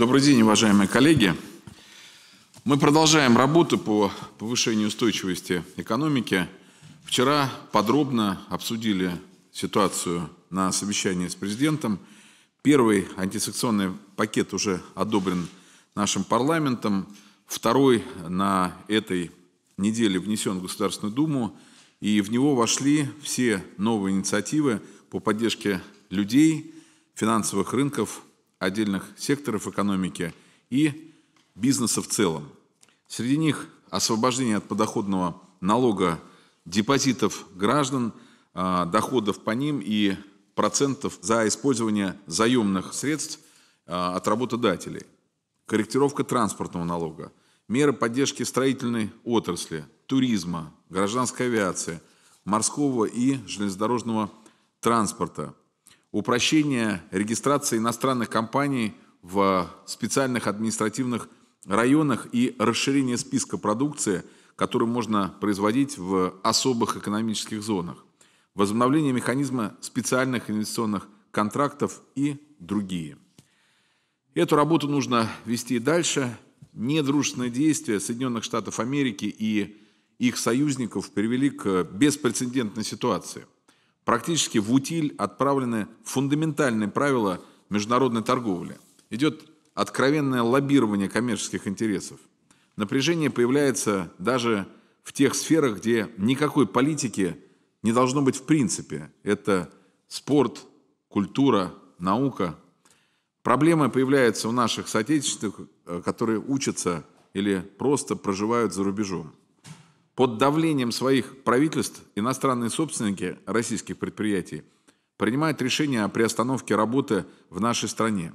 Добрый день, уважаемые коллеги. Мы продолжаем работу по повышению устойчивости экономики. Вчера подробно обсудили ситуацию на совещании с президентом. Первый антисекционный пакет уже одобрен нашим парламентом. Второй на этой неделе внесен в Государственную Думу. И в него вошли все новые инициативы по поддержке людей, финансовых рынков, отдельных секторов экономики и бизнеса в целом. Среди них освобождение от подоходного налога депозитов граждан, а, доходов по ним и процентов за использование заемных средств а, от работодателей, корректировка транспортного налога, меры поддержки строительной отрасли, туризма, гражданской авиации, морского и железнодорожного транспорта – упрощение регистрации иностранных компаний в специальных административных районах и расширение списка продукции, которую можно производить в особых экономических зонах, возобновление механизма специальных инвестиционных контрактов и другие. Эту работу нужно вести дальше. Недружественные действия Соединенных Штатов Америки и их союзников привели к беспрецедентной ситуации – практически в утиль отправлены фундаментальные правила международной торговли. Идет откровенное лоббирование коммерческих интересов. Напряжение появляется даже в тех сферах, где никакой политики не должно быть в принципе. Это спорт, культура, наука. Проблемы появляются у наших соотечественников, э, которые учатся или просто проживают за рубежом. Под давлением своих правительств иностранные собственники российских предприятий принимают решение о приостановке работы в нашей стране.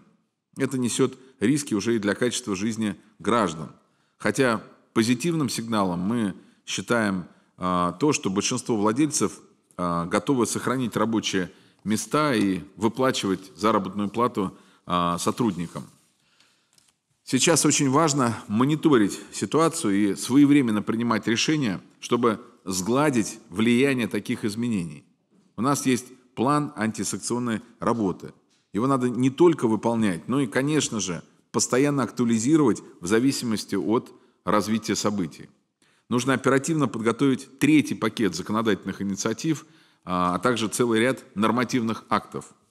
Это несет риски уже и для качества жизни граждан. Хотя позитивным сигналом мы считаем э, то, что большинство владельцев э, готовы сохранить рабочие места и выплачивать заработную плату э, сотрудникам. Сейчас очень важно мониторить ситуацию и своевременно принимать решения, чтобы сгладить влияние таких изменений. У нас есть план антисекционной работы. Его надо не только выполнять, но и, конечно же, постоянно актуализировать в зависимости от развития событий. Нужно оперативно подготовить третий пакет законодательных инициатив, а, а также целый ряд нормативных актов –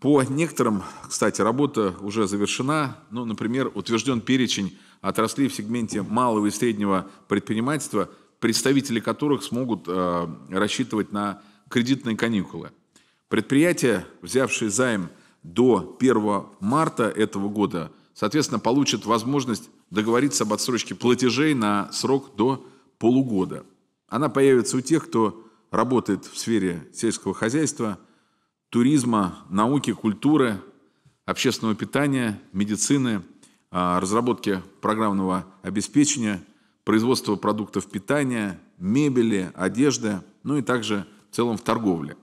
по некоторым, кстати, работа уже завершена. Ну, например, утвержден перечень отраслей в сегменте малого и среднего предпринимательства, представители которых смогут э, рассчитывать на кредитные каникулы. Предприятия, взявшие займ до 1 марта этого года, соответственно, получат возможность договориться об отсрочке платежей на срок до полугода. Она появится у тех, кто работает в сфере сельского хозяйства – туризма, науки, культуры, общественного питания, медицины, а, разработки программного обеспечения, производства продуктов питания, мебели, одежды, ну и также в целом в торговле.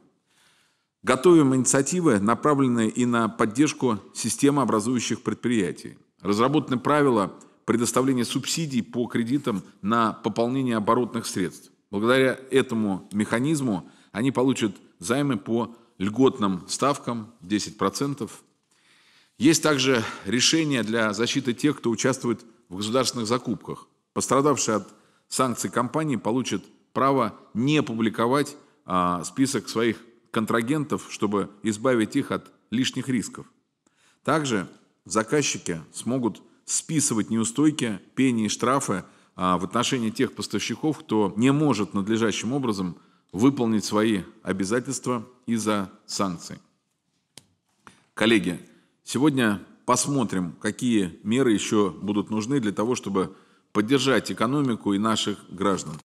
Готовим инициативы, направленные и на поддержку системы образующих предприятий. Разработаны правила предоставления субсидий по кредитам на пополнение оборотных средств. Благодаря этому механизму они получат займы по льготным ставкам 10%. Есть также решение для защиты тех, кто участвует в государственных закупках. Пострадавшие от санкций компании получат право не публиковать а, список своих контрагентов, чтобы избавить их от лишних рисков. Также заказчики смогут списывать неустойки, пени и штрафы а, в отношении тех поставщиков, кто не может надлежащим образом выполнить свои обязательства из-за санкций. Коллеги, сегодня посмотрим, какие меры еще будут нужны для того, чтобы поддержать экономику и наших граждан.